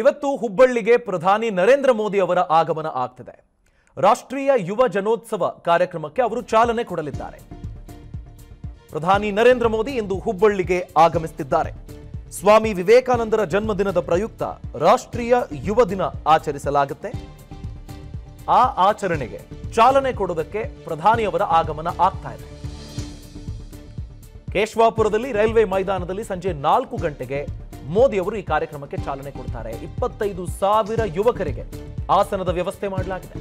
ಇವತ್ತು ಹುಬ್ಬಳ್ಳಿಗೆ ಪ್ರಧಾನಿ ನರೇಂದ್ರ ಮೋದಿ ಅವರ ಆಗಮನ ಆಗ್ತಿದೆ ರಾಷ್ಟ್ರೀಯ ಯುವ ಜನೋತ್ಸವ ಕಾರ್ಯಕ್ರಮಕ್ಕೆ ಅವರು ಚಾಲನೆ ಕೊಡಲಿದ್ದಾರೆ ಪ್ರಧಾನಿ ನರೇಂದ್ರ ಮೋದಿ ಇಂದು ಹುಬ್ಬಳ್ಳಿಗೆ ಆಗಮಿಸುತ್ತಿದ್ದಾರೆ ಸ್ವಾಮಿ ವಿವೇಕಾನಂದರ ಜನ್ಮದಿನದ ಪ್ರಯುಕ್ತ ರಾಷ್ಟ್ರೀಯ ಯುವ ದಿನ ಆಚರಿಸಲಾಗುತ್ತೆ ಆ ಆಚರಣೆಗೆ ಚಾಲನೆ ಕೊಡೋದಕ್ಕೆ ಪ್ರಧಾನಿಯವರ ಆಗಮನ ಆಗ್ತಾ ಇದೆ ಕೇಶವಾಪುರದಲ್ಲಿ ರೈಲ್ವೆ ಮೈದಾನದಲ್ಲಿ ಸಂಜೆ ನಾಲ್ಕು ಗಂಟೆಗೆ ಮೋದಿ ಅವರು ಈ ಕಾರ್ಯಕ್ರಮಕ್ಕೆ ಚಾಲನೆ ಕೊಡ್ತಾರೆ ಇಪ್ಪತ್ತೈದು ಸಾವಿರ ಯುವಕರಿಗೆ ಆಸನದ ವ್ಯವಸ್ಥೆ ಮಾಡಲಾಗಿದೆ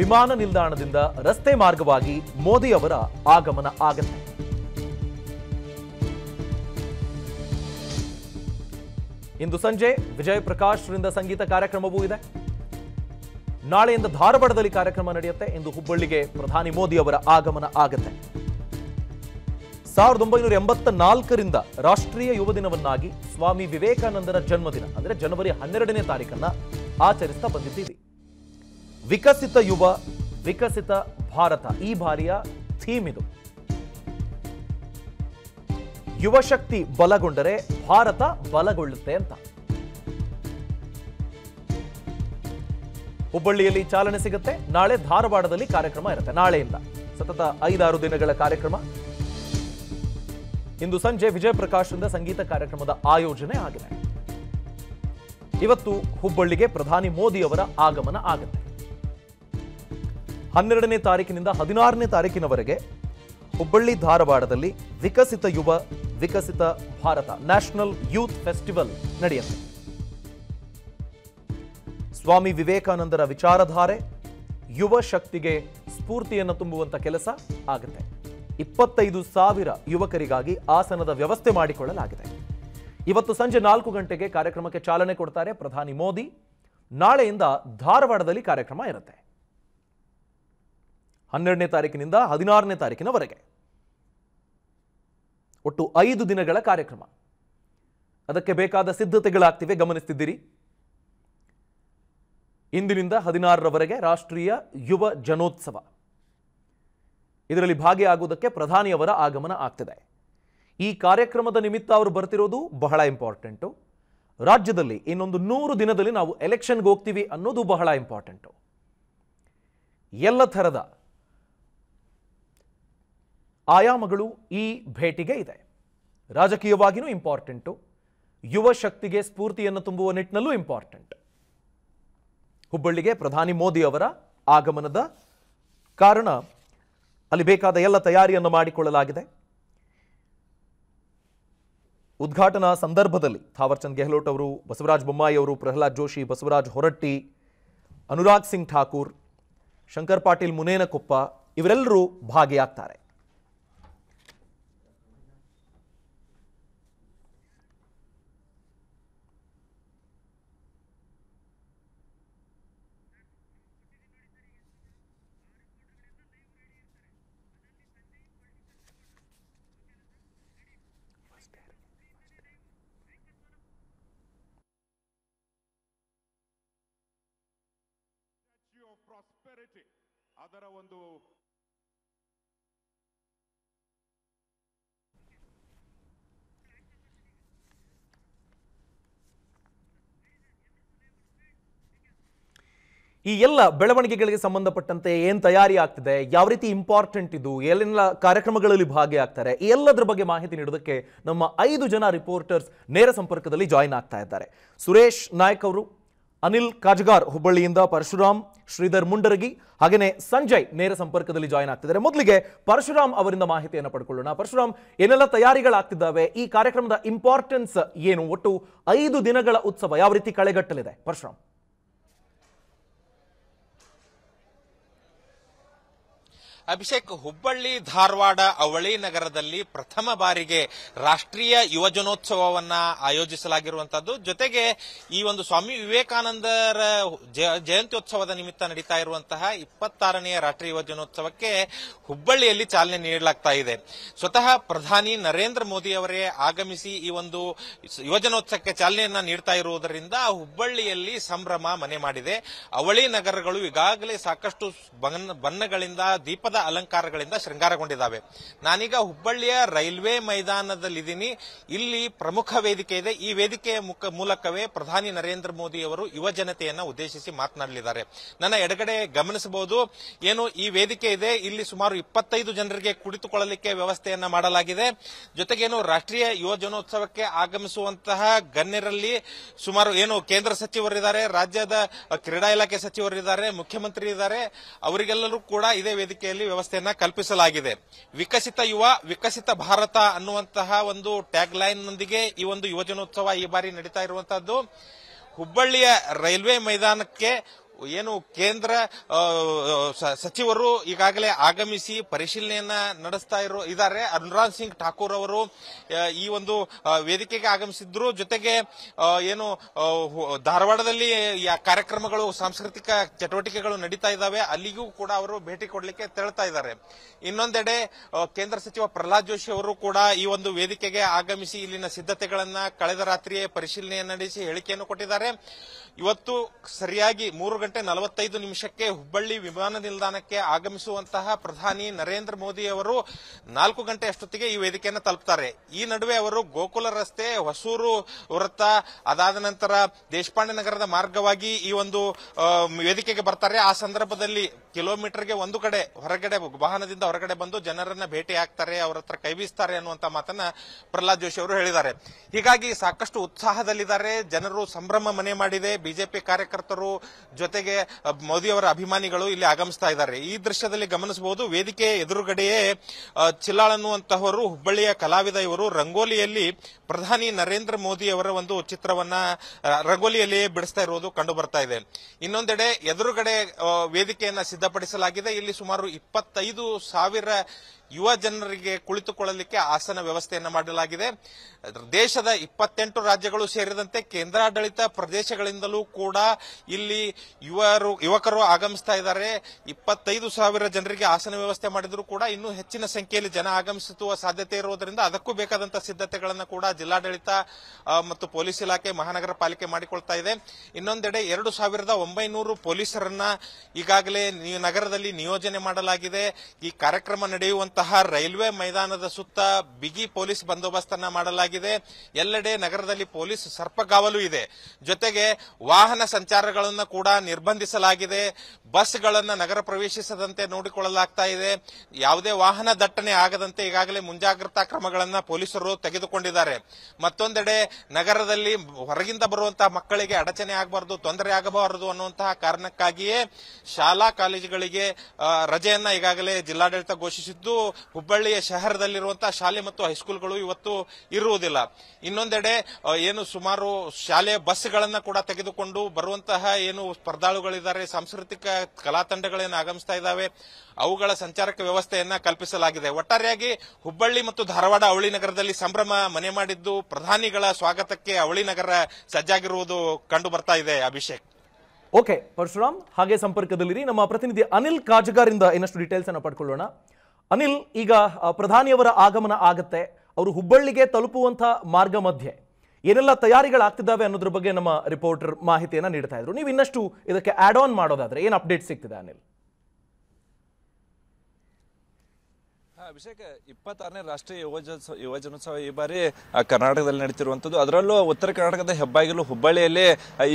ವಿಮಾನ ನಿಲ್ದಾಣದಿಂದ ರಸ್ತೆ ಮಾರ್ಗವಾಗಿ ಮೋದಿ ಅವರ ಆಗಮನ ಆಗತ್ತೆ ಇಂದು ಸಂಜೆ ವಿಜಯ್ ಪ್ರಕಾಶ್ ಸಂಗೀತ ಕಾರ್ಯಕ್ರಮವೂ ಇದೆ ನಾಳೆಯಿಂದ ಧಾರವಾಡದಲ್ಲಿ ಕಾರ್ಯಕ್ರಮ ನಡೆಯುತ್ತೆ ಇಂದು ಹುಬ್ಬಳ್ಳಿಗೆ ಪ್ರಧಾನಿ ಮೋದಿ ಅವರ ಆಗಮನ ಆಗುತ್ತೆ ಸಾವಿರದ ಒಂಬೈನೂರ ಎಂಬತ್ತ ನಾಲ್ಕರಿಂದ ರಾಷ್ಟ್ರೀಯ ಯುವ ದಿನವನ್ನಾಗಿ ಸ್ವಾಮಿ ವಿವೇಕಾನಂದರ ಜನ್ಮದಿನ ಅಂದರೆ ಜನವರಿ ಹನ್ನೆರಡನೇ ತಾರೀಕನ್ನ ಆಚರಿಸ್ತಾ ಬಂದಿದ್ದೀವಿ ವಿಕಸಿತ ಯುವ ವಿಕಸಿತ ಭಾರತ ಈ ಬಾರಿಯ ಥೀಮ್ ಇದು ಯುವಶಕ್ತಿ ಬಲಗೊಂಡರೆ ಭಾರತ ಬಲಗೊಳ್ಳುತ್ತೆ ಅಂತ ಹುಬ್ಬಳ್ಳಿಯಲ್ಲಿ ಚಾಲನೆ ಸಿಗುತ್ತೆ ನಾಳೆ ಧಾರವಾಡದಲ್ಲಿ ಕಾರ್ಯಕ್ರಮ ಇರುತ್ತೆ ನಾಳೆಯಿಂದ ಸತತ ಐದಾರು ದಿನಗಳ ಕಾರ್ಯಕ್ರಮ ಇಂದು ಸಂಜೆ ವಿಜಯ ಪ್ರಕಾಶ್ರಿಂದ ಸಂಗೀತ ಕಾರ್ಯಕ್ರಮದ ಆಯೋಜನೆ ಆಗಿದೆ ಇವತ್ತು ಹುಬ್ಬಳ್ಳಿಗೆ ಪ್ರಧಾನಿ ಮೋದಿ ಅವರ ಆಗಮನ ಆಗುತ್ತೆ ಹನ್ನೆರಡನೇ ತಾರೀಕಿನಿಂದ ಹದಿನಾರನೇ ತಾರೀಕಿನವರೆಗೆ ಹುಬ್ಬಳ್ಳಿ ಧಾರವಾಡದಲ್ಲಿ ವಿಕಸಿತ ಯುವ ವಿಕಸಿತ ಭಾರತ ನ್ಯಾಷನಲ್ ಯೂತ್ ಫೆಸ್ಟಿವಲ್ ನಡೆಯುತ್ತೆ ಸ್ವಾಮಿ ವಿವೇಕಾನಂದರ ವಿಚಾರಧಾರೆ ಯುವ ಶಕ್ತಿಗೆ ಸ್ಫೂರ್ತಿಯನ್ನು ತುಂಬುವಂತ ಕೆಲಸ ಆಗುತ್ತೆ ಇಪ್ಪತ್ತೈದು ಸಾವಿರ ಯುವಕರಿಗಾಗಿ ಆಸನದ ವ್ಯವಸ್ಥೆ ಮಾಡಿಕೊಳ್ಳಲಾಗಿದೆ ಇವತ್ತು ಸಂಜೆ ನಾಲ್ಕು ಗಂಟೆಗೆ ಕಾರ್ಯಕ್ರಮಕ್ಕೆ ಚಾಲನೆ ಕೊಡ್ತಾರೆ ಪ್ರಧಾನಿ ಮೋದಿ ನಾಳೆಯಿಂದ ಧಾರವಾಡದಲ್ಲಿ ಕಾರ್ಯಕ್ರಮ ಇರುತ್ತೆ ಹನ್ನೆರಡನೇ ತಾರೀಕಿನಿಂದ ಹದಿನಾರನೇ ತಾರೀಕಿನವರೆಗೆ ಒಟ್ಟು ಐದು ದಿನಗಳ ಕಾರ್ಯಕ್ರಮ ಅದಕ್ಕೆ ಬೇಕಾದ ಸಿದ್ಧತೆಗಳಾಗ್ತಿವೆ ಗಮನಿಸ್ತಿದ್ದೀರಿ ಇಂದಿನಿಂದ ಹದಿನಾರರವರೆಗೆ ರಾಷ್ಟ್ರೀಯ ಯುವ ಜನೋತ್ಸವ ಇದರಲ್ಲಿ ಭಾಗಿಯಾಗುವುದಕ್ಕೆ ಪ್ರಧಾನಿಯವರ ಆಗಮನ ಆಗ್ತಿದೆ ಈ ಕಾರ್ಯಕ್ರಮದ ನಿಮಿತ್ತ ಅವರು ಬರ್ತಿರೋದು ಬಹಳ ಇಂಪಾರ್ಟೆಂಟು ರಾಜ್ಯದಲ್ಲಿ ಇನ್ನೊಂದು ನೂರು ದಿನದಲ್ಲಿ ನಾವು ಎಲೆಕ್ಷನ್ಗೆ ಹೋಗ್ತೀವಿ ಅನ್ನೋದು ಬಹಳ ಇಂಪಾರ್ಟೆಂಟು ಎಲ್ಲ ಥರದ ಆಯಾಮಗಳು ಈ ಭೇಟಿಗೆ ಇದೆ ರಾಜಕೀಯವಾಗಿಯೂ ಇಂಪಾರ್ಟೆಂಟು ಯುವ ಶಕ್ತಿಗೆ ಸ್ಫೂರ್ತಿಯನ್ನು ತುಂಬುವ ನಿಟ್ಟಿನಲ್ಲೂ ಇಂಪಾರ್ಟೆಂಟ್ ಹುಬ್ಬಳ್ಳಿಗೆ ಪ್ರಧಾನಿ ಮೋದಿ ಅವರ ಆಗಮನದ ಕಾರಣ ಅಲ್ಲಿ ಬೇಕಾದ ಎಲ್ಲ ತಯಾರಿಯನ್ನು ಮಾಡಿಕೊಳ್ಳಲಾಗಿದೆ ಉದ್ಘಾಟನಾ ಸಂದರ್ಭದಲ್ಲಿ ಥಾವರ್ಚಂದ್ ಗೆಹ್ಲೋಟ್ ಅವರು ಬಸವರಾಜ ಬೊಮ್ಮಾಯಿ ಅವರು ಪ್ರಹ್ಲಾದ್ ಜೋಶಿ ಬಸವರಾಜ್ ಹೊರಟ್ಟಿ ಅನುರಾಗ್ ಸಿಂಗ್ ಠಾಕೂರ್ ಶಂಕರ್ ಪಾಟೀಲ್ ಮುನೇನಕೊಪ್ಪ ಇವರೆಲ್ಲರೂ ಭಾಗಿಯಾಗ್ತಾರೆ ಅದರ ಒಂದು ಈ ಎಲ್ಲ ಬೆಳವಣಿಗೆಗಳಿಗೆ ಸಂಬಂಧಪಟ್ಟಂತೆ ಏನ್ ತಯಾರಿ ಆಗ್ತಿದೆ ಯಾವ ರೀತಿ ಇಂಪಾರ್ಟೆಂಟ್ ಇದು ಎಲ್ಲೆಲ್ಲ ಕಾರ್ಯಕ್ರಮಗಳಲ್ಲಿ ಭಾಗಿಯಾಗ್ತಾರೆ ಈ ಎಲ್ಲದರ ಬಗ್ಗೆ ಮಾಹಿತಿ ನೀಡೋದಕ್ಕೆ ನಮ್ಮ ಐದು ಜನ ರಿಪೋರ್ಟರ್ಸ್ ನೇರ ಸಂಪರ್ಕದಲ್ಲಿ ಜಾಯಿನ್ ಆಗ್ತಾ ಇದ್ದಾರೆ ಸುರೇಶ್ ನಾಯ್ಕ್ ಅವರು ಅನಿಲ್ ಕಾಜ್ಗಾರ್ ಹುಬ್ಬಳ್ಳಿಯಿಂದ ಪರಶುರಾಮ್ ಶ್ರೀಧರ್ ಮುಂಡರಗಿ ಹಾಗೆಯೇ ಸಂಜಯ್ ನೇರ ಸಂಪರ್ಕದಲ್ಲಿ ಜಾಯ್ನ್ ಆಗ್ತಿದ್ದಾರೆ ಮೊದಲಿಗೆ ಪರಶುರಾಮ್ ಅವರಿಂದ ಮಾಹಿತಿಯನ್ನು ಪಡ್ಕೊಳ್ಳೋಣ ಪರಶುರಾಮ್ ಏನೆಲ್ಲ ತಯಾರಿಗಳಾಗ್ತಿದ್ದಾವೆ ಈ ಕಾರ್ಯಕ್ರಮದ ಇಂಪಾರ್ಟೆನ್ಸ್ ಏನು ಒಟ್ಟು ಐದು ದಿನಗಳ ಉತ್ಸವ ಯಾವ ರೀತಿ ಕಳೆಗಟ್ಟಲಿದೆ ಪರಶುರಾಮ್ ಅಭಿಷೇಕ್ ಹುಬ್ಬಳ್ಳಿ ಧಾರವಾಡ ಅವಳಿ ನಗರದಲ್ಲಿ ಪ್ರಥಮ ಬಾರಿಗೆ ರಾಷ್ಟ್ರೀಯ ಯುವಜನೋತ್ಸವವನ್ನ ಆಯೋಜಿಸಲಾಗಿರುವಂತಹದ್ದು ಜೊತೆಗೆ ಈ ಒಂದು ಸ್ವಾಮಿ ವಿವೇಕಾನಂದರ ಜಯಂತ್ಯೋತ್ಸವದ ನಿಮಿತ್ತ ನಡೀತಾ ಇರುವಂತಹ ಇಪ್ಪತ್ತಾರನೆಯ ರಾಷ್ಟ್ರೀಯ ಯುವಜನೋತ್ಸವಕ್ಕೆ ಹುಬ್ಬಳ್ಳಿಯಲ್ಲಿ ಚಾಲನೆ ನೀಡಲಾಗ್ತಾ ಇದೆ ಸ್ವತಃ ಪ್ರಧಾನಿ ನರೇಂದ್ರ ಮೋದಿ ಅವರೇ ಆಗಮಿಸಿ ಈ ಒಂದು ಯುವಜನೋತ್ಸವಕ್ಕೆ ಚಾಲನೆಯನ್ನ ನೀಡ್ತಾ ಇರುವುದರಿಂದ ಹುಬ್ಬಳ್ಳಿಯಲ್ಲಿ ಸಂಭ್ರಮ ಮನೆ ಮಾಡಿದೆ ಅವಳಿ ನಗರಗಳು ಈಗಾಗಲೇ ಸಾಕಷ್ಟು ಬಣ್ಣಗಳಿಂದ ದೀಪದ ಅಲಂಕಾರಗಳಿಂದ ಶೃಂಗಾರಗೊಂಡಿದ್ದಾವೆ ನಾನೀಗ ಹುಬ್ಬಳ್ಳಿಯ ರೈಲ್ವೆ ಮೈದಾನದಲ್ಲಿದ್ದೀನಿ ಇಲ್ಲಿ ಪ್ರಮುಖ ವೇದಿಕೆ ಇದೆ ಈ ವೇದಿಕೆಯ ಮೂಲಕವೇ ಪ್ರಧಾನಿ ನರೇಂದ್ರ ಮೋದಿ ಅವರು ಯುವ ಜನತೆಯನ್ನು ಉದ್ದೇಶಿಸಿ ಮಾತನಾಡಲಿದ್ದಾರೆ ನನ್ನ ಎಡಗಡೆ ಗಮನಿಸಬಹುದು ಏನು ಈ ವೇದಿಕೆ ಇದೆ ಇಲ್ಲಿ ಸುಮಾರು ಇಪ್ಪತ್ತೈದು ಜನರಿಗೆ ಕುಳಿತುಕೊಳ್ಳಲಿಕ್ಕೆ ವ್ಯವಸ್ಥೆಯನ್ನು ಮಾಡಲಾಗಿದೆ ಜೊತೆಗೇನು ರಾಷ್ಟ್ರೀಯ ಯುವಜನೋತ್ಸವಕ್ಕೆ ಜನೋತ್ಸವಕ್ಕೆ ಆಗಮಿಸುವಂತಹ ಗಣ್ಯರಲ್ಲಿ ಸುಮಾರು ಏನು ಕೇಂದ್ರ ಸಚಿವರಿದ್ದಾರೆ ರಾಜ್ಯದ ಕ್ರೀಡಾ ಇಲಾಖೆ ಸಚಿವರಿದ್ದಾರೆ ಮುಖ್ಯಮಂತ್ರಿ ಇದ್ದಾರೆ ಅವರಿಗೆಲ್ಲರೂ ಕೂಡ ಇದೇ ವೇದಿಕೆಯಲ್ಲಿ ವ್ಯವಸ್ಥೆಯನ್ನು ವ್ಯವಸ್ಥೆಯನ್ನ ಕಲ್ಪಿಸಲಾಗಿದೆ ವಿಕಸಿತ ಯುವ ವಿಕಸಿತ ಭಾರತ ಅನ್ನುವಂತಹ ಒಂದು ಟ್ಯಾಗ್ ಲೈನ್ ನೊಂದಿಗೆ ಈ ಒಂದು ಯುವಜನೋತ್ಸವ ಈ ಬಾರಿ ನಡೀತಾ ಇರುವಂತಹದ್ದು ಹುಬ್ಬಳ್ಳಿಯ ರೈಲ್ವೆ ಮೈದಾನಕ್ಕೆ ಏನು ಕೇಂದ್ರ ಸಚಿವರು ಈಗಾಗಲೇ ಆಗಮಿಸಿ ಪರಿಶೀಲನೆಯನ್ನ ನಡೆಸ್ತಾ ಇರೋ ಇದ್ದಾರೆ ಅನುರಾಗ್ ಸಿಂಗ್ ಠಾಕೂರ್ ಅವರು ಈ ಒಂದು ವೇದಿಕೆಗೆ ಆಗಮಿಸಿದ್ರು ಜೊತೆಗೆ ಏನು ಧಾರವಾಡದಲ್ಲಿ ಕಾರ್ಯಕ್ರಮಗಳು ಸಾಂಸ್ಕೃತಿಕ ಚಟುವಟಿಕೆಗಳು ನಡೀತಾ ಇದ್ದಾವೆ ಅಲ್ಲಿಗೂ ಕೂಡ ಅವರು ಭೇಟಿ ಕೊಡಲಿಕ್ಕೆ ತೆರಳ್ತಾ ಇದ್ದಾರೆ ಇನ್ನೊಂದೆಡೆ ಕೇಂದ್ರ ಸಚಿವ ಪ್ರಹ್ಲಾದ್ ಜೋಶಿ ಅವರು ಕೂಡ ಈ ಒಂದು ವೇದಿಕೆಗೆ ಆಗಮಿಸಿ ಇಲ್ಲಿನ ಸಿದ್ಧತೆಗಳನ್ನ ಕಳೆದ ರಾತ್ರಿಯೇ ಪರಿಶೀಲನೆ ನಡೆಸಿ ಹೇಳಿಕೆಯನ್ನು ಕೊಟ್ಟಿದ್ದಾರೆ ಇವತ್ತು ಸರಿಯಾಗಿ ಮೂರು ಗಂಟೆ ನಲವತ್ತೈದು ನಿಮಿಷಕ್ಕೆ ಹುಬ್ಬಳ್ಳಿ ವಿಮಾನ ನಿಲ್ದಾಣಕ್ಕೆ ಆಗಮಿಸುವಂತಹ ಪ್ರಧಾನಿ ನರೇಂದ್ರ ಮೋದಿ ಅವರು ನಾಲ್ಕು ಗಂಟೆ ಅಷ್ಟೊತ್ತಿಗೆ ಈ ವೇದಿಕೆಯನ್ನು ತಲುಪುತ್ತಾರೆ ಈ ನಡುವೆ ಅವರು ಗೋಕುಲ ರಸ್ತೆ ಹೊಸೂರು ವೃತ್ತ ಅದಾದ ನಂತರ ದೇಶಪಾಂಡೆ ನಗರದ ಮಾರ್ಗವಾಗಿ ಈ ಒಂದು ವೇದಿಕೆಗೆ ಬರ್ತಾರೆ ಆ ಸಂದರ್ಭದಲ್ಲಿ ಕಿಲೋಮೀಟರ್ಗೆ ಒಂದು ಕಡೆ ಹೊರಗಡೆ ವಾಹನದಿಂದ ಹೊರಗಡೆ ಬಂದು ಜನರನ್ನ ಭೇಟಿ ಆಗ್ತಾರೆ ಅವ್ರ ಹತ್ರ ಕೈ ಬೀಸ್ತಾರೆ ಅನ್ನುವಂತ ಮಾತನ್ನ ಪ್ರಹ್ಲಾದ್ ಜೋಶಿ ಅವರು ಹೇಳಿದ್ದಾರೆ ಹೀಗಾಗಿ ಸಾಕಷ್ಟು ಉತ್ಸಾಹದಲ್ಲಿದ್ದಾರೆ ಜನರು ಸಂಭ್ರಮ ಮನೆ ಮಾಡಿದೆ ಬಿಜೆಪಿ ಕಾರ್ಯಕರ್ತರು ಜೊತೆಗೆ ಮೋದಿ ಅವರ ಅಭಿಮಾನಿಗಳು ಇಲ್ಲಿ ಆಗಮಿಸ್ತಾ ಇದ್ದಾರೆ ಈ ದೃಶ್ಯದಲ್ಲಿ ಗಮನಿಸಬಹುದು ವೇದಿಕೆ ಎದುರುಗಡೆಯೇ ಚಿಲ್ಲಾಳ್ ಅನ್ನುವಂತಹವರು ಹುಬ್ಬಳ್ಳಿಯ ಕಲಾವಿದ ಇವರು ರಂಗೋಲಿಯಲ್ಲಿ ಪ್ರಧಾನಿ ನರೇಂದ್ರ ಮೋದಿ ಅವರ ಒಂದು ಚಿತ್ರವನ್ನ ರಂಗೋಲಿಯಲ್ಲಿಯೇ ಬಿಡಿಸ್ತಾ ಇರುವುದು ಕಂಡು ಬರ್ತಾ ಇದೆ ಇನ್ನೊಂದೆಡೆ ಎದುರುಗಡೆ ವೇದಿಕೆಯನ್ನ ಸಿದ್ಧಪಡಿಸಲಾಗಿದೆ ಇಲ್ಲಿ ಸುಮಾರು ಇಪ್ಪತ್ತೈದು ಸಾವಿರ ಯುವ ಜನರಿಗೆ ಕುಳಿತುಕೊಳ್ಳಲಿಕ್ಕೆ ಆಸನ ವ್ಯವಸ್ಥೆಯನ್ನು ಮಾಡಲಾಗಿದೆ ದೇಶದ ಇಪ್ಪತ್ತೆಂಟು ರಾಜ್ಯಗಳು ಸೇರಿದಂತೆ ಕೇಂದ್ರಾಡಳಿತ ಪ್ರದೇಶಗಳಿಂದಲೂ ಕೂಡ ಇಲ್ಲಿ ಯುವರು ಯುವಕರು ಆಗಮಿಸ್ತಾ ಇದ್ದಾರೆ ಇಪ್ಪತ್ತೈದು ಸಾವಿರ ಜನರಿಗೆ ಆಸನ ವ್ಯವಸ್ಥೆ ಮಾಡಿದರೂ ಕೂಡ ಇನ್ನೂ ಹೆಚ್ಚಿನ ಸಂಖ್ಯೆಯಲ್ಲಿ ಜನ ಆಗಮಿಸುವ ಸಾಧ್ಯತೆ ಇರುವುದರಿಂದ ಅದಕ್ಕೂ ಬೇಕಾದಂತಹ ಸಿದ್ಧತೆಗಳನ್ನು ಕೂಡ ಜಿಲ್ಲಾಡಳಿತ ಮತ್ತು ಪೊಲೀಸ್ ಇಲಾಖೆ ಮಹಾನಗರ ಪಾಲಿಕೆ ಮಾಡಿಕೊಳ್ತಾ ಇದೆ ಇನ್ನೊಂದೆಡೆ ಎರಡು ಸಾವಿರದ ಒಂಬೈನೂರು ಪೊಲೀಸರನ್ನ ಈಗಾಗಲೇ ನಗರದಲ್ಲಿ ನಿಯೋಜನೆ ಮಾಡಲಾಗಿದೆ ಈ ಕಾರ್ಯಕ್ರಮ ನಡೆಯುವಂತಹ ಇರುವಂತಹ ರೈಲ್ವೆ ಮೈದಾನದ ಸುತ್ತ ಬಿಗಿ ಪೊಲೀಸ್ ಬಂದೋಬಸ್ತ್ ಅನ್ನ ಮಾಡಲಾಗಿದೆ ಎಲ್ಲೆಡೆ ನಗರದಲ್ಲಿ ಪೊಲೀಸ್ ಸರ್ಪಗಾವಲು ಇದೆ ಜೊತೆಗೆ ವಾಹನ ಸಂಚಾರಗಳನ್ನು ಕೂಡ ನಿರ್ಬಂಧಿಸಲಾಗಿದೆ ಬಸ್ಗಳನ್ನು ನಗರ ಪ್ರವೇಶಿಸದಂತೆ ನೋಡಿಕೊಳ್ಳಲಾಗ್ತಾ ಇದೆ ಯಾವುದೇ ವಾಹನ ದಟ್ಟಣೆ ಆಗದಂತೆ ಈಗಾಗಲೇ ಮುಂಜಾಗ್ರತಾ ಕ್ರಮಗಳನ್ನು ಪೊಲೀಸರು ತೆಗೆದುಕೊಂಡಿದ್ದಾರೆ ಮತ್ತೊಂದೆಡೆ ನಗರದಲ್ಲಿ ಹೊರಗಿಂದ ಬರುವಂತಹ ಮಕ್ಕಳಿಗೆ ಅಡಚಣೆ ಆಗಬಾರದು ತೊಂದರೆ ಆಗಬಾರದು ಅನ್ನುವಂತಹ ಕಾರಣಕ್ಕಾಗಿಯೇ ಶಾಲಾ ಕಾಲೇಜುಗಳಿಗೆ ರಜೆಯನ್ನ ಈಗಾಗಲೇ ಜಿಲ್ಲಾಡಳಿತ ಘೋಷಿಸಿದ್ದು ಹುಬ್ಬಳ್ಳಿಯ ಶಹರದಲ್ಲಿರುವಂತಹ ಶಾಲೆ ಮತ್ತು ಹೈಸ್ಕೂಲ್ಗಳು ಇವತ್ತು ಇರುವುದಿಲ್ಲ ಇನ್ನೊಂದೆಡೆ ಏನು ಸುಮಾರು ಶಾಲೆಯ ಗಳನ್ನ ಕೂಡ ತೆಗೆದುಕೊಂಡು ಬರುವಂತಹ ಏನು ಸ್ಪರ್ಧಾಳುಗಳಿದ್ದಾರೆ ಸಾಂಸ್ಕೃತಿಕ ಕಲಾ ತಂಡಗಳೇನು ಆಗಮಿಸ್ತಾ ಇದ್ದಾವೆ ಅವುಗಳ ಸಂಚಾರಕ ವ್ಯವಸ್ಥೆಯನ್ನ ಕಲ್ಪಿಸಲಾಗಿದೆ ಒಟ್ಟಾರೆಯಾಗಿ ಹುಬ್ಬಳ್ಳಿ ಮತ್ತು ಧಾರವಾಡ ಅವಳಿ ನಗರದಲ್ಲಿ ಸಂಭ್ರಮ ಮನೆ ಮಾಡಿದ್ದು ಪ್ರಧಾನಿಗಳ ಸ್ವಾಗತಕ್ಕೆ ಅವಳಿ ನಗರ ಸಜ್ಜಾಗಿರುವುದು ಕಂಡು ಬರ್ತಾ ಇದೆ ಅಭಿಷೇಕ್ ಓಕೆ ಪರಶುರಾಮ್ ಹಾಗೆ ಸಂಪರ್ಕದಲ್ಲಿರಿ ನಮ್ಮ ಪ್ರತಿನಿಧಿ ಅನಿಲ್ ಇಂದ ಇನ್ನಷ್ಟು ಡೀಟೇಲ್ಸ್ ಅನ್ನು ಪಡ್ಕೊಳ್ಳೋಣ ಅನಿಲ್ ಈಗ ಪ್ರಧಾನಿಯವರ ಆಗಮನ ಆಗತ್ತೆ ಅವರು ಹುಬ್ಬಳ್ಳಿಗೆ ತಲುಪುವಂಥ ಮಾರ್ಗ ಮಧ್ಯೆ ಏನೆಲ್ಲ ತಯಾರಿಗಳಾಗ್ತಿದ್ದಾವೆ ಅನ್ನೋದ್ರ ಬಗ್ಗೆ ನಮ್ಮ ರಿಪೋರ್ಟರ್ ಮಾಹಿತಿಯನ್ನು ನೀಡ್ತಾ ಇದ್ರು ನೀವು ಇನ್ನಷ್ಟು ಇದಕ್ಕೆ ಆ್ಯಡ್ ಆನ್ ಮಾಡೋದಾದರೆ ಏನು ಅಪ್ಡೇಟ್ ಸಿಗ್ತಿದೆ ಅನಿಲ್ ಅಭಿಷೇಕ ಇಪ್ಪತ್ತಾರನೇ ರಾಷ್ಟ್ರೀಯ ಯುವಜ ಯುವಜನೋತ್ಸವ ಈ ಬಾರಿ ಕರ್ನಾಟಕದಲ್ಲಿ ನಡೀತಿರುವಂಥದ್ದು ಅದರಲ್ಲೂ ಉತ್ತರ ಕರ್ನಾಟಕದ ಹೆಬ್ಬಾಗಿಲು ಹುಬ್ಬಳ್ಳಿಯಲ್ಲಿ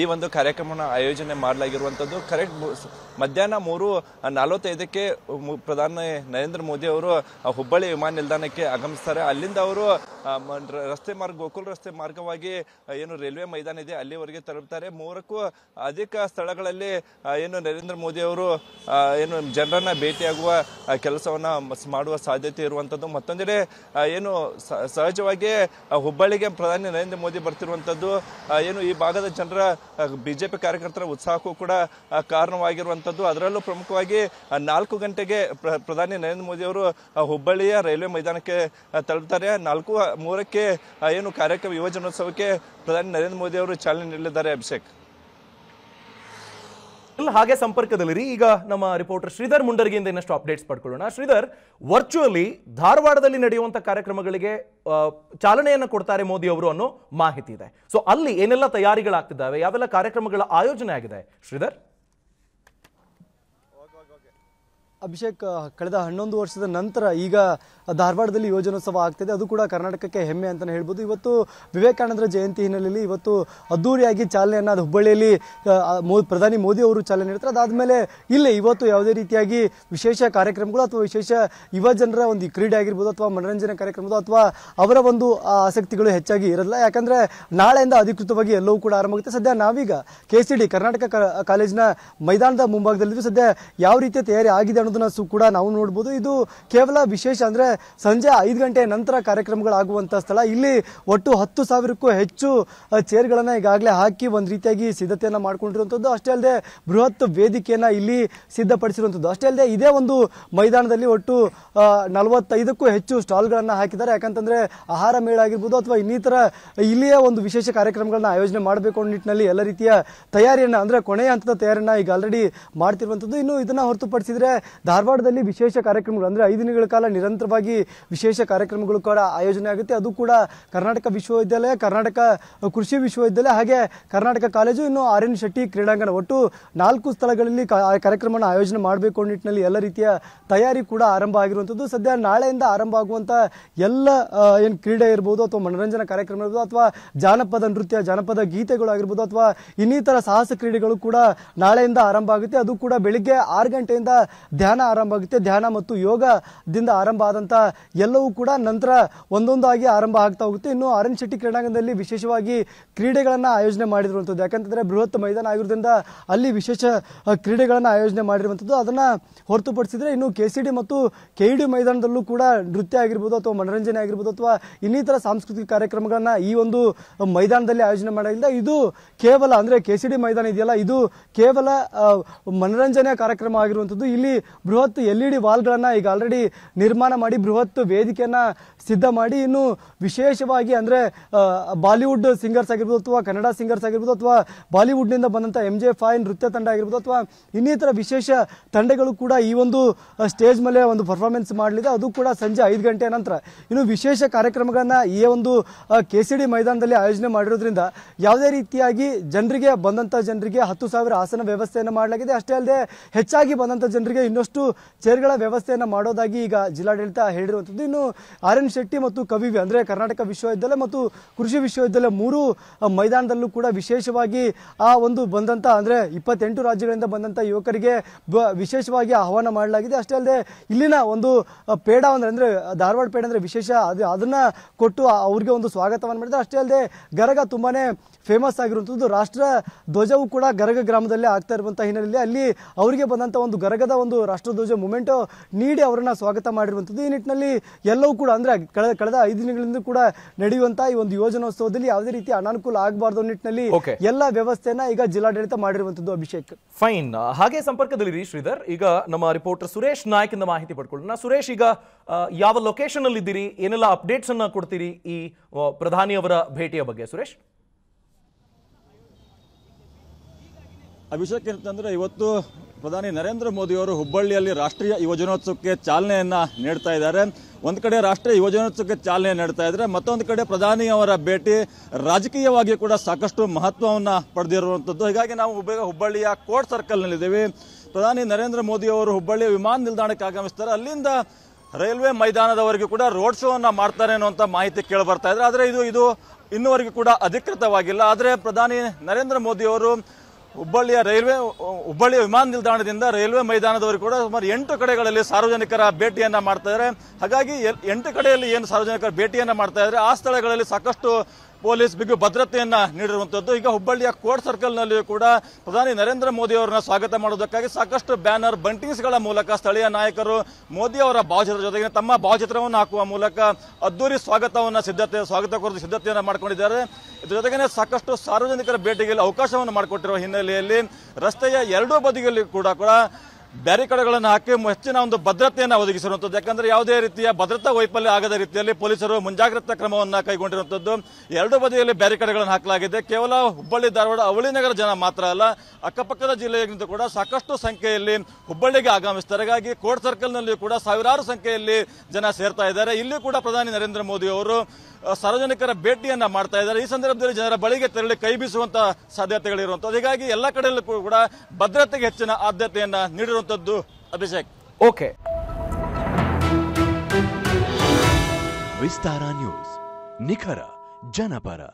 ಈ ಒಂದು ಕಾರ್ಯಕ್ರಮವನ್ನು ಆಯೋಜನೆ ಮಾಡಲಾಗಿರುವಂಥದ್ದು ಕರೆಕ್ಟ್ ಮಧ್ಯಾಹ್ನ ಮೂರು ನಲವತ್ತೈದಕ್ಕೆ ಪ್ರಧಾನಿ ನರೇಂದ್ರ ಮೋದಿ ಅವರು ಹುಬ್ಬಳ್ಳಿ ವಿಮಾನ ನಿಲ್ದಾಣಕ್ಕೆ ಆಗಮಿಸ್ತಾರೆ ಅಲ್ಲಿಂದ ಅವರು ರಸ್ತೆ ಮಾರ್ಗ ಗೋಕುಲ್ ರಸ್ತೆ ಮಾರ್ಗವಾಗಿ ಏನು ರೈಲ್ವೆ ಮೈದಾನ ಇದೆ ಅಲ್ಲಿವರೆಗೆ ತಲುಪ್ತಾರೆ ಮೂರಕ್ಕೂ ಅಧಿಕ ಸ್ಥಳಗಳಲ್ಲಿ ಏನು ನರೇಂದ್ರ ಮೋದಿ ಅವರು ಏನು ಜನರನ್ನ ಭೇಟಿಯಾಗುವ ಕೆಲಸವನ್ನು ಮಾಡುವ ಸಾಧ್ಯತೆ ಇರುವಂಥದ್ದು ಮತ್ತೊಂದೆಡೆ ಏನು ಸಹಜವಾಗಿಯೇ ಹುಬ್ಬಳ್ಳಿಗೆ ಪ್ರಧಾನಿ ನರೇಂದ್ರ ಮೋದಿ ಬರ್ತಿರುವಂಥದ್ದು ಏನು ಈ ಭಾಗದ ಜನರ ಬಿಜೆಪಿ ಕಾರ್ಯಕರ್ತರ ಉತ್ಸಾಹಕ್ಕೂ ಕೂಡ ಕಾರಣವಾಗಿರುವಂಥದ್ದು ಅದರಲ್ಲೂ ಪ್ರಮುಖವಾಗಿ ನಾಲ್ಕು ಗಂಟೆಗೆ ಪ್ರಧಾನಿ ನರೇಂದ್ರ ಮೋದಿ ಅವರು ಹುಬ್ಬಳ್ಳಿಯ ರೈಲ್ವೆ ಮೈದಾನಕ್ಕೆ ತಲುಪ್ತಾರೆ ನಾಲ್ಕು ಮೂರಕ್ಕೆ ಏನು ಕಾರ್ಯಕ್ರಮ ಯುವಜನೋತ್ಸವಕ್ಕೆ ಪ್ರಧಾನಿ ನರೇಂದ್ರ ಮೋದಿ ಅವರು ಚಾಲನೆ ನೀಡಲಿದ್ದಾರೆ ಅಭಿಷೇಕ್ ಹಾಗೆ ಸಂಪರ್ಕದಲ್ಲಿರಿ ಈಗ ನಮ್ಮ ರಿಪೋರ್ಟರ್ ಶ್ರೀಧರ್ ಮುಂಡರ್ಗಿಯಿಂದ ಇನ್ನಷ್ಟು ಅಪ್ಡೇಟ್ಸ್ ಪಡ್ಕೊಳ್ಳೋಣ ಶ್ರೀಧರ್ ವರ್ಚುವಲಿ ಧಾರವಾಡದಲ್ಲಿ ನಡೆಯುವಂತಹ ಕಾರ್ಯಕ್ರಮಗಳಿಗೆ ಚಾಲನೆಯನ್ನು ಕೊಡ್ತಾರೆ ಮೋದಿ ಅವರು ಅನ್ನೋ ಮಾಹಿತಿ ಇದೆ ಸೊ ಅಲ್ಲಿ ಏನೆಲ್ಲ ತಯಾರಿಗಳಾಗ್ತಿದ್ದಾವೆ ಯಾವೆಲ್ಲ ಕಾರ್ಯಕ್ರಮಗಳ ಆಯೋಜನೆ ಆಗಿದೆ ಶ್ರೀಧರ್ ಅಭಿಷೇಕ್ ಕಳೆದ ಹನ್ನೊಂದು ವರ್ಷದ ನಂತರ ಈಗ ಧಾರವಾಡದಲ್ಲಿ ಯೋಜನೋತ್ಸವ ಆಗ್ತಿದೆ ಅದು ಕೂಡ ಕರ್ನಾಟಕಕ್ಕೆ ಹೆಮ್ಮೆ ಅಂತಲೇ ಹೇಳ್ಬೋದು ಇವತ್ತು ವಿವೇಕಾನಂದರ ಜಯಂತಿ ಹಿನ್ನೆಲೆಯಲ್ಲಿ ಇವತ್ತು ಅದ್ದೂರಿಯಾಗಿ ಚಾಲನೆಯನ್ನು ಅದು ಹುಬ್ಬಳ್ಳಿಯಲ್ಲಿ ಪ್ರಧಾನಿ ಮೋದಿ ಅವರು ಚಾಲನೆ ನೀಡ್ತಾರೆ ಅದಾದಮೇಲೆ ಇಲ್ಲೇ ಇವತ್ತು ಯಾವುದೇ ರೀತಿಯಾಗಿ ವಿಶೇಷ ಕಾರ್ಯಕ್ರಮಗಳು ಅಥವಾ ವಿಶೇಷ ಯುವ ಜನರ ಒಂದು ಕ್ರೀಡೆ ಆಗಿರ್ಬೋದು ಅಥವಾ ಮನೋರಂಜನೆ ಕಾರ್ಯಕ್ರಮಗಳು ಅಥವಾ ಅವರ ಒಂದು ಆಸಕ್ತಿಗಳು ಹೆಚ್ಚಾಗಿ ಇರಲ್ಲ ಯಾಕಂದರೆ ನಾಳೆಯಿಂದ ಅಧಿಕೃತವಾಗಿ ಎಲ್ಲವೂ ಕೂಡ ಆರಂಭವಾಗುತ್ತೆ ಸದ್ಯ ನಾವೀಗ ಕೆ ಸಿ ಡಿ ಕರ್ನಾಟಕ ಕಾಲೇಜಿನ ಮೈದಾನದ ಮುಂಭಾಗದಲ್ಲಿ ಸದ್ಯ ಯಾವ ರೀತಿಯ ತಯಾರಿ ಆಗಿದೆ ಅನ್ನೋದನ್ನ ಕೂಡ ನಾವು ನೋಡ್ಬೋದು ಇದು ಕೇವಲ ವಿಶೇಷ ಅಂದ್ರೆ ಸಂಜೆ ಐದು ಗಂಟೆ ನಂತರ ಕಾರ್ಯಕ್ರಮಗಳಾಗುವಂತ ಸ್ಥಳ ಇಲ್ಲಿ ಒಟ್ಟು ಹತ್ತು ಸಾವಿರಕ್ಕೂ ಹೆಚ್ಚು ಚೇರ್ಗಳನ್ನು ಈಗಾಗಲೇ ಹಾಕಿ ಒಂದು ರೀತಿಯಾಗಿ ಸಿದ್ಧತೆಯನ್ನ ಮಾಡ್ಕೊಂಡಿರುವಂತದ್ದು ಅಷ್ಟೇ ಅಲ್ಲದೆ ಬೃಹತ್ ವೇದಿಕೆಯನ್ನ ಇಲ್ಲಿ ಸಿದ್ಧಪಡಿಸಿರುವಂತದ್ದು ಅಷ್ಟೇ ಅಲ್ಲದೆ ಇದೇ ಒಂದು ಮೈದಾನದಲ್ಲಿ ಒಟ್ಟು ನಲವತ್ತೈದಕ್ಕೂ ಹೆಚ್ಚು ಸ್ಟಾಲ್ಗಳನ್ನು ಹಾಕಿದ್ದಾರೆ ಯಾಕಂತಂದ್ರೆ ಆಹಾರ ಮೇಳ ಆಗಿರ್ಬೋದು ಅಥವಾ ಇನ್ನಿತರ ಇಲ್ಲಿಯ ಒಂದು ವಿಶೇಷ ಕಾರ್ಯಕ್ರಮಗಳನ್ನ ಆಯೋಜನೆ ಮಾಡಬೇಕು ಅನ್ನೋ ನಿಟ್ಟಿನಲ್ಲಿ ಎಲ್ಲ ರೀತಿಯ ತಯಾರಿಯನ್ನ ಅಂದ್ರೆ ಕೊನೆಯ ಹಂತದ ತಯಾರಿಯನ್ನ ಈಗ ಆಲ್ರೆಡಿ ಮಾಡ್ತಿರುವಂತದ್ದು ಇನ್ನು ಇದನ್ನ ಹೊರತುಪಡಿಸಿದ್ರೆ ಧಾರವಾಡದಲ್ಲಿ ವಿಶೇಷ ಕಾರ್ಯಕ್ರಮಗಳು ಅಂದರೆ ಐದು ದಿನಗಳ ಕಾಲ ನಿರಂತರವಾಗಿ ವಿಶೇಷ ಕಾರ್ಯಕ್ರಮಗಳು ಕೂಡ ಆಯೋಜನೆ ಆಗುತ್ತೆ ಅದು ಕೂಡ ಕರ್ನಾಟಕ ವಿಶ್ವವಿದ್ಯಾಲಯ ಕರ್ನಾಟಕ ಕೃಷಿ ವಿಶ್ವವಿದ್ಯಾಲಯ ಹಾಗೆ ಕರ್ನಾಟಕ ಕಾಲೇಜು ಇನ್ನು ಆರ್ ಎನ್ ಶೆಟ್ಟಿ ಕ್ರೀಡಾಂಗಣ ಒಟ್ಟು ನಾಲ್ಕು ಸ್ಥಳಗಳಲ್ಲಿ ಕಾರ್ಯಕ್ರಮವನ್ನು ಆಯೋಜನೆ ಮಾಡಬೇಕು ನಿಟ್ಟಿನಲ್ಲಿ ಎಲ್ಲ ರೀತಿಯ ತಯಾರಿ ಕೂಡ ಆರಂಭ ಆಗಿರುವಂಥದ್ದು ಸದ್ಯ ನಾಳೆಯಿಂದ ಆರಂಭ ಆಗುವಂಥ ಎಲ್ಲ ಏನು ಕ್ರೀಡೆ ಇರ್ಬೋದು ಅಥವಾ ಮನೋರಂಜನಾ ಕಾರ್ಯಕ್ರಮ ಇರ್ಬೋದು ಅಥವಾ ಜಾನಪದ ನೃತ್ಯ ಜಾನಪದ ಆಗಿರ್ಬೋದು ಅಥವಾ ಇನ್ನಿತರ ಸಾಹಸ ಕ್ರೀಡೆಗಳು ಕೂಡ ನಾಳೆಯಿಂದ ಆರಂಭ ಆಗುತ್ತೆ ಅದು ಕೂಡ ಬೆಳಿಗ್ಗೆ ಆರು ಗಂಟೆಯಿಂದ ಧ್ಯಾನ ಆರಂಭ ಆಗುತ್ತೆ ಧ್ಯಾನ ಮತ್ತು ಯೋಗದಿಂದ ಆರಂಭ ಆದಂಥ ಎಲ್ಲವೂ ಕೂಡ ನಂತರ ಒಂದೊಂದಾಗಿ ಆರಂಭ ಆಗ್ತಾ ಹೋಗುತ್ತೆ ಇನ್ನು ಆರೆನ್ ಶೆಟ್ಟಿ ಕ್ರೀಡಾಂಗಣದಲ್ಲಿ ವಿಶೇಷವಾಗಿ ಕ್ರೀಡೆಗಳನ್ನು ಆಯೋಜನೆ ಮಾಡಿರುವಂಥದ್ದು ಯಾಕಂತಂದರೆ ಬೃಹತ್ ಮೈದಾನ ಆಗಿರೋದ್ರಿಂದ ಅಲ್ಲಿ ವಿಶೇಷ ಕ್ರೀಡೆಗಳನ್ನು ಆಯೋಜನೆ ಮಾಡಿರುವಂಥದ್ದು ಅದನ್ನು ಹೊರತುಪಡಿಸಿದರೆ ಇನ್ನು ಕೆ ಸಿ ಡಿ ಮತ್ತು ಕೆ ಮೈದಾನದಲ್ಲೂ ಕೂಡ ನೃತ್ಯ ಆಗಿರ್ಬೋದು ಅಥವಾ ಮನರಂಜನೆ ಆಗಿರ್ಬೋದು ಅಥವಾ ಇನ್ನಿತರ ಸಾಂಸ್ಕೃತಿಕ ಕಾರ್ಯಕ್ರಮಗಳನ್ನು ಈ ಒಂದು ಮೈದಾನದಲ್ಲಿ ಆಯೋಜನೆ ಮಾಡಿಲ್ಲ ಇದು ಕೇವಲ ಅಂದರೆ ಕೆ ಸಿ ಡಿ ಮೈದಾನ ಇದೆಯಲ್ಲ ಇದು ಕೇವಲ ಮನರಂಜನೆ ಕಾರ್ಯಕ್ರಮ ಆಗಿರುವಂಥದ್ದು ಇಲ್ಲಿ ಬೃಹತ್ ಎಲ್ ಇ ಡಿ ವಾಲ್ಗಳನ್ನು ಈಗ ಆಲ್ರೆಡಿ ನಿರ್ಮಾಣ ಮಾಡಿ ಬೃಹತ್ ವೇದಿಕೆಯನ್ನು ಸಿದ್ಧ ಮಾಡಿ ಇನ್ನು ವಿಶೇಷವಾಗಿ ಅಂದರೆ ಬಾಲಿವುಡ್ ಸಿಂಗರ್ಸ್ ಆಗಿರ್ಬೋದು ಅಥವಾ ಕನ್ನಡ ಸಿಂಗರ್ಸ್ ಆಗಿರ್ಬೋದು ಅಥವಾ ಬಾಲಿವುಡ್ನಿಂದ ಬಂದಂಥ ಎಂ ಜೆ ಫೈನ್ ನೃತ್ಯ ತಂಡ ಆಗಿರ್ಬೋದು ಅಥವಾ ಇನ್ನಿತರ ವಿಶೇಷ ತಂಡಗಳು ಕೂಡ ಈ ಒಂದು ಸ್ಟೇಜ್ ಮೇಲೆ ಒಂದು ಪರ್ಫಾರ್ಮೆನ್ಸ್ ಮಾಡಲಿದೆ ಅದು ಕೂಡ ಸಂಜೆ ಐದು ಗಂಟೆ ನಂತರ ಇನ್ನು ವಿಶೇಷ ಕಾರ್ಯಕ್ರಮಗಳನ್ನು ಈ ಒಂದು ಕೆ ಸಿ ಡಿ ಮೈದಾನದಲ್ಲಿ ಆಯೋಜನೆ ಮಾಡಿರೋದ್ರಿಂದ ಯಾವುದೇ ರೀತಿಯಾಗಿ ಜನರಿಗೆ ಬಂದಂಥ ಜನರಿಗೆ ಹತ್ತು ಸಾವಿರ ಆಸನ ವ್ಯವಸ್ಥೆಯನ್ನು ಮಾಡಲಾಗಿದೆ ಅಷ್ಟೇ ಅಲ್ಲದೆ ಹೆಚ್ಚಾಗಿ ಬಂದಂಥ ಜನರಿಗೆ ಇನ್ನೊಂದು ಸಾಕಷ್ಟು ಚೇರ್ಗಳ ವ್ಯವಸ್ಥೆಯನ್ನು ಮಾಡೋದಾಗಿ ಈಗ ಜಿಲ್ಲಾಡಳಿತ ಹೇಳಿರುವಂಥದ್ದು ಇನ್ನು ಆರ್ ಎನ್ ಶೆಟ್ಟಿ ಮತ್ತು ಕವಿವಿ ಅಂದರೆ ಕರ್ನಾಟಕ ವಿಶ್ವವಿದ್ಯಾಲಯ ಮತ್ತು ಕೃಷಿ ವಿಶ್ವವಿದ್ಯಾಲಯ ಮೂರು ಮೈದಾನದಲ್ಲೂ ಕೂಡ ವಿಶೇಷವಾಗಿ ಆ ಒಂದು ಬಂದಂಥ ಅಂದರೆ ಇಪ್ಪತ್ತೆಂಟು ರಾಜ್ಯಗಳಿಂದ ಬಂದಂಥ ಯುವಕರಿಗೆ ವಿಶೇಷವಾಗಿ ಆಹ್ವಾನ ಮಾಡಲಾಗಿದೆ ಅಷ್ಟೇ ಅಲ್ಲದೆ ಇಲ್ಲಿನ ಒಂದು ಪೇಡ ಅಂದರೆ ಅಂದರೆ ಧಾರವಾಡ ಪೇಡ ಅಂದರೆ ವಿಶೇಷ ಅದು ಅದನ್ನು ಕೊಟ್ಟು ಅವ್ರಿಗೆ ಒಂದು ಸ್ವಾಗತವನ್ನು ಮಾಡಿದ್ರೆ ಅಷ್ಟೇ ಅಲ್ಲದೆ ಗರಗ ತುಂಬಾ ಫೇಮಸ್ ಆಗಿರುವಂಥದ್ದು ರಾಷ್ಟ್ರ ಧ್ವಜವು ಕೂಡ ಗರಗ ಗ್ರಾಮದಲ್ಲೇ ಆಗ್ತಾ ಇರುವಂಥ ಹಿನ್ನೆಲೆಯಲ್ಲಿ ಅಲ್ಲಿ ಅವರಿಗೆ ಬಂದಂಥ ಒಂದು ಗರಗದ ಒಂದು ಧ್ವಜ ಮೂಮೆಂಟ್ ನೀಡಿ ಅವರನ್ನ ಸ್ವಾಗತ ಮಾಡಿರುವಂಥದ್ದು ಈ ನಿಟ್ಟಿನಲ್ಲಿ ಎಲ್ಲವೂ ಕೂಡ ಅಂದ್ರೆ ಕಳೆದ ಕಳೆದ ಐದು ದಿನಗಳಿಂದ ಕೂಡ ನಡೆಯುವಂತಹ ಈ ಒಂದು ಯೋಜನೋತ್ಸವದಲ್ಲಿ ಯಾವುದೇ ರೀತಿ ಅನಾನುಕೂಲ ಆಗಬಾರ್ದು ನಿಟ್ಟಿನಲ್ಲಿ ಎಲ್ಲ ವ್ಯವಸ್ಥೆಯನ್ನ ಈಗ ಜಿಲ್ಲಾಡಳಿತ ಮಾಡಿರುವಂತದ್ದು ಅಭಿಷೇಕ್ ಫೈನ್ ಹಾಗೆ ಸಂಪರ್ಕದಲ್ಲಿ ಶ್ರೀಧರ್ ಈಗ ನಮ್ಮ ರಿಪೋರ್ಟರ್ ಸುರೇಶ್ ನಾಯಕ್ ಇಂದ ಮಾಹಿತಿ ಪಡ್ಕೊಳ್ಳೋಣ ಸುರೇಶ್ ಈಗ ಯಾವ ಲೊಕೇಶನ್ ಅಲ್ಲಿ ಇದ್ದೀರಿ ಏನೆಲ್ಲ ಅಪ್ಡೇಟ್ಸ್ ಅನ್ನ ಕೊಡ್ತೀರಿ ಈ ಪ್ರಧಾನಿ ಅವರ ಭೇಟಿಯ ಬಗ್ಗೆ ಸುರೇಶ್ ಅಭಿಷೇಕ್ ಏನಂತಂದ್ರೆ ಇವತ್ತು ಪ್ರಧಾನಿ ನರೇಂದ್ರ ಮೋದಿಯವರು ಹುಬ್ಬಳ್ಳಿಯಲ್ಲಿ ರಾಷ್ಟ್ರೀಯ ಯುವಜನೋತ್ಸವಕ್ಕೆ ಚಾಲನೆಯನ್ನ ನೀಡ್ತಾ ಇದ್ದಾರೆ ಒಂದು ಕಡೆ ರಾಷ್ಟ್ರೀಯ ಯುವಜನೋತ್ಸವಕ್ಕೆ ಚಾಲನೆ ನೀಡ್ತಾ ಇದ್ರೆ ಮತ್ತೊಂದು ಕಡೆ ಪ್ರಧಾನಿ ಅವರ ಭೇಟಿ ರಾಜಕೀಯವಾಗಿ ಕೂಡ ಸಾಕಷ್ಟು ಮಹತ್ವವನ್ನು ಪಡೆದಿರುವಂಥದ್ದು ಹೀಗಾಗಿ ನಾವು ಬೇಗ ಹುಬ್ಬಳ್ಳಿಯ ಕೋರ್ಟ್ ಸರ್ಕಲ್ನಲ್ಲಿದ್ದೇವೆ ಪ್ರಧಾನಿ ನರೇಂದ್ರ ಮೋದಿ ಅವರು ಹುಬ್ಬಳ್ಳಿ ವಿಮಾನ ನಿಲ್ದಾಣಕ್ಕೆ ಆಗಮಿಸ್ತಾರೆ ಅಲ್ಲಿಂದ ರೈಲ್ವೆ ಮೈದಾನದವರೆಗೂ ಕೂಡ ರೋಡ್ ಅನ್ನ ಮಾಡ್ತಾರೆ ಅನ್ನುವಂಥ ಮಾಹಿತಿ ಕೇಳಿ ಬರ್ತಾ ಇದ್ದಾರೆ ಆದರೆ ಇದು ಇದು ಇನ್ನುವರೆಗೂ ಕೂಡ ಅಧಿಕೃತವಾಗಿಲ್ಲ ಆದರೆ ಪ್ರಧಾನಿ ನರೇಂದ್ರ ಮೋದಿಯವರು ಹುಬ್ಬಳ್ಳಿಯ ರೈಲ್ವೆ ಹುಬ್ಬಳ್ಳಿಯ ವಿಮಾನ ನಿಲ್ದಾಣದಿಂದ ರೈಲ್ವೆ ಮೈದಾನದವರು ಕೂಡ ಸುಮಾರು ಎಂಟು ಕಡೆಗಳಲ್ಲಿ ಸಾರ್ವಜನಿಕರ ಭೇಟಿಯನ್ನ ಮಾಡ್ತಾ ಇದ್ದಾರೆ ಹಾಗಾಗಿ ಎಂಟು ಕಡೆಯಲ್ಲಿ ಏನು ಸಾರ್ವಜನಿಕರ ಭೇಟಿಯನ್ನ ಮಾಡ್ತಾ ಇದ್ದಾರೆ ಆ ಸ್ಥಳಗಳಲ್ಲಿ ಸಾಕಷ್ಟು ಪೊಲೀಸ್ ಬಿಗು ಭದ್ರತೆಯನ್ನ ನೀಡಿರುವಂತದ್ದು ಈಗ ಹುಬ್ಬಳ್ಳಿಯ ಕೋರ್ಟ್ ಸರ್ಕಲ್ನಲ್ಲಿಯೂ ಕೂಡ ಪ್ರಧಾನಿ ನರೇಂದ್ರ ಮೋದಿ ಅವರನ್ನ ಸ್ವಾಗತ ಮಾಡುವುದಕ್ಕಾಗಿ ಸಾಕಷ್ಟು ಬ್ಯಾನರ್ ಬಂಟಿಂಗ್ಸ್ಗಳ ಮೂಲಕ ಸ್ಥಳೀಯ ನಾಯಕರು ಮೋದಿ ಅವರ ಭಾವಚಿತ್ರ ಜೊತೆಗೆ ತಮ್ಮ ಭಾವಚಿತ್ರವನ್ನು ಹಾಕುವ ಮೂಲಕ ಅದ್ದೂರಿ ಸ್ವಾಗತವನ್ನು ಸಿದ್ಧತೆ ಸ್ವಾಗತ ಕೋರಿದ ಸಿದ್ಧತೆಯನ್ನು ಮಾಡಿಕೊಂಡಿದ್ದಾರೆ ಇದರ ಜೊತೆಗೆ ಸಾಕಷ್ಟು ಸಾರ್ವಜನಿಕರ ಭೇಟಿಗೆ ಅವಕಾಶವನ್ನು ಮಾಡಿಕೊಟ್ಟಿರುವ ಹಿನ್ನೆಲೆಯಲ್ಲಿ ರಸ್ತೆಯ ಎರಡೂ ಬದಿಗಳಲ್ಲಿ ಕೂಡ ಕೂಡ ಬ್ಯಾರಿಕೇಡ್ಗಳನ್ನು ಹಾಕಿ ಹೆಚ್ಚಿನ ಒಂದು ಭದ್ರತೆಯನ್ನು ಒದಗಿಸಿರುವಂಥದ್ದು ಯಾಕಂದರೆ ಯಾವುದೇ ರೀತಿಯ ಭದ್ರತಾ ವೈಫಲ್ಯ ಆಗದ ರೀತಿಯಲ್ಲಿ ಪೊಲೀಸರು ಮುಂಜಾಗ್ರತಾ ಕ್ರಮವನ್ನು ಕೈಗೊಂಡಿರುವಂಥದ್ದು ಎರಡು ಬದಿಯಲ್ಲಿ ಬ್ಯಾರಿಕೇಡ್ಗಳನ್ನು ಹಾಕಲಾಗಿದೆ ಕೇವಲ ಹುಬ್ಬಳ್ಳಿ ಧಾರವಾಡ ಅವಳಿ ನಗರ ಜನ ಮಾತ್ರ ಅಲ್ಲ ಅಕ್ಕಪಕ್ಕದ ಜಿಲ್ಲೆಯಿಂದ ಕೂಡ ಸಾಕಷ್ಟು ಸಂಖ್ಯೆಯಲ್ಲಿ ಹುಬ್ಬಳ್ಳಿಗೆ ಆಗಮಿಸ್ತಾರೆ ಹಾಗಾಗಿ ಕೋರ್ಟ್ ಸರ್ಕಲ್ನಲ್ಲಿಯೂ ಕೂಡ ಸಾವಿರಾರು ಸಂಖ್ಯೆಯಲ್ಲಿ ಜನ ಸೇರ್ತಾ ಇದ್ದಾರೆ ಇಲ್ಲಿಯೂ ಕೂಡ ಪ್ರಧಾನಿ ನರೇಂದ್ರ ಮೋದಿ ಅವರು ಸಾರ್ವಜನಿಕರ ಭೇಟಿಯನ್ನ ಮಾಡ್ತಾ ಇದ್ದಾರೆ ಈ ಸಂದರ್ಭದಲ್ಲಿ ಜನರ ಬಳಿಗೆ ತೆರಳಿ ಕೈ ಬೀಸುವಂತಹ ಸಾಧ್ಯತೆಗಳಿರುವಂಥದ್ದು ಹೀಗಾಗಿ ಎಲ್ಲ ಕಡೆಯಲ್ಲೂ ಕೂಡ ಭದ್ರತೆಗೆ ಹೆಚ್ಚಿನ ಆದ್ಯತೆಯನ್ನು ನೀಡಿರುವ ತದ್ದು ಅಭಿಷೇಕ್ ಓಕೆ ವಿಸ್ತಾರ ನ್ಯೂಸ್ ನಿಖರ ಜನಪರ